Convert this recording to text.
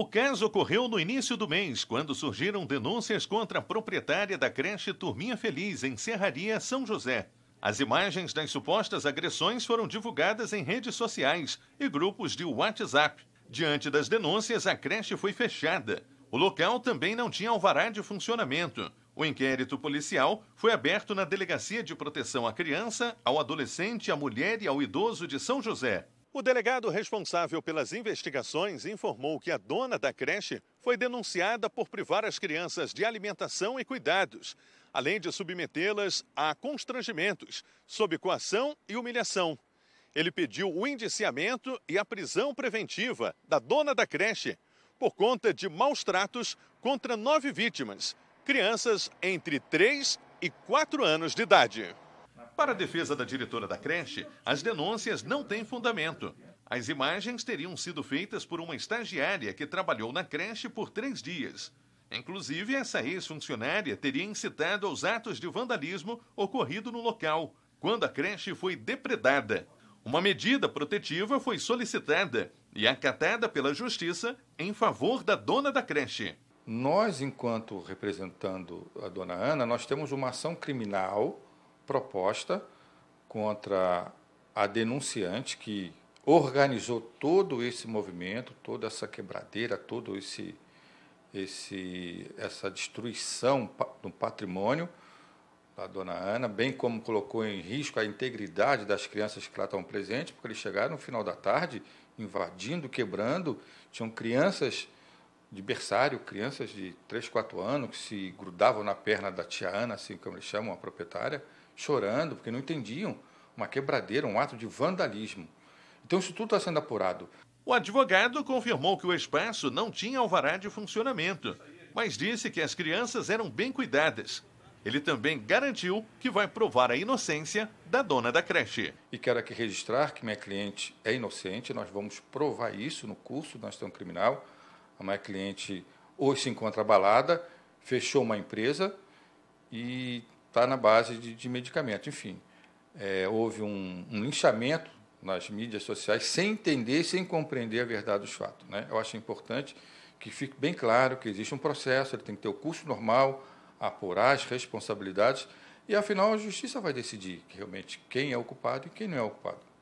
O caso ocorreu no início do mês, quando surgiram denúncias contra a proprietária da creche Turminha Feliz, em Serraria, São José. As imagens das supostas agressões foram divulgadas em redes sociais e grupos de WhatsApp. Diante das denúncias, a creche foi fechada. O local também não tinha alvará de funcionamento. O inquérito policial foi aberto na Delegacia de Proteção à Criança, ao Adolescente, à Mulher e ao Idoso de São José. O delegado responsável pelas investigações informou que a dona da creche foi denunciada por privar as crianças de alimentação e cuidados, além de submetê-las a constrangimentos, sob coação e humilhação. Ele pediu o indiciamento e a prisão preventiva da dona da creche por conta de maus tratos contra nove vítimas, crianças entre 3 e 4 anos de idade. Para a defesa da diretora da creche, as denúncias não têm fundamento. As imagens teriam sido feitas por uma estagiária que trabalhou na creche por três dias. Inclusive, essa ex-funcionária teria incitado aos atos de vandalismo ocorrido no local, quando a creche foi depredada. Uma medida protetiva foi solicitada e acatada pela Justiça em favor da dona da creche. Nós, enquanto representando a dona Ana, nós temos uma ação criminal proposta contra a denunciante que organizou todo esse movimento, toda essa quebradeira, todo esse esse essa destruição do patrimônio da dona Ana, bem como colocou em risco a integridade das crianças que lá estavam presentes, porque eles chegaram no final da tarde invadindo, quebrando, tinham crianças de berçário, crianças de 3, 4 anos que se grudavam na perna da tia Ana, assim como eles chamam a proprietária, chorando, porque não entendiam uma quebradeira, um ato de vandalismo. Então isso tudo está sendo apurado. O advogado confirmou que o espaço não tinha alvará de funcionamento, mas disse que as crianças eram bem cuidadas. Ele também garantiu que vai provar a inocência da dona da creche. E quero aqui registrar que minha cliente é inocente, nós vamos provar isso no curso da ação criminal. A minha cliente hoje se encontra abalada, fechou uma empresa e está na base de, de medicamento. Enfim, é, houve um, um linchamento nas mídias sociais sem entender, sem compreender a verdade dos fatos. Né? Eu acho importante que fique bem claro que existe um processo, ele tem que ter o curso normal, apurar as responsabilidades e, afinal, a justiça vai decidir que, realmente quem é o culpado e quem não é o culpado.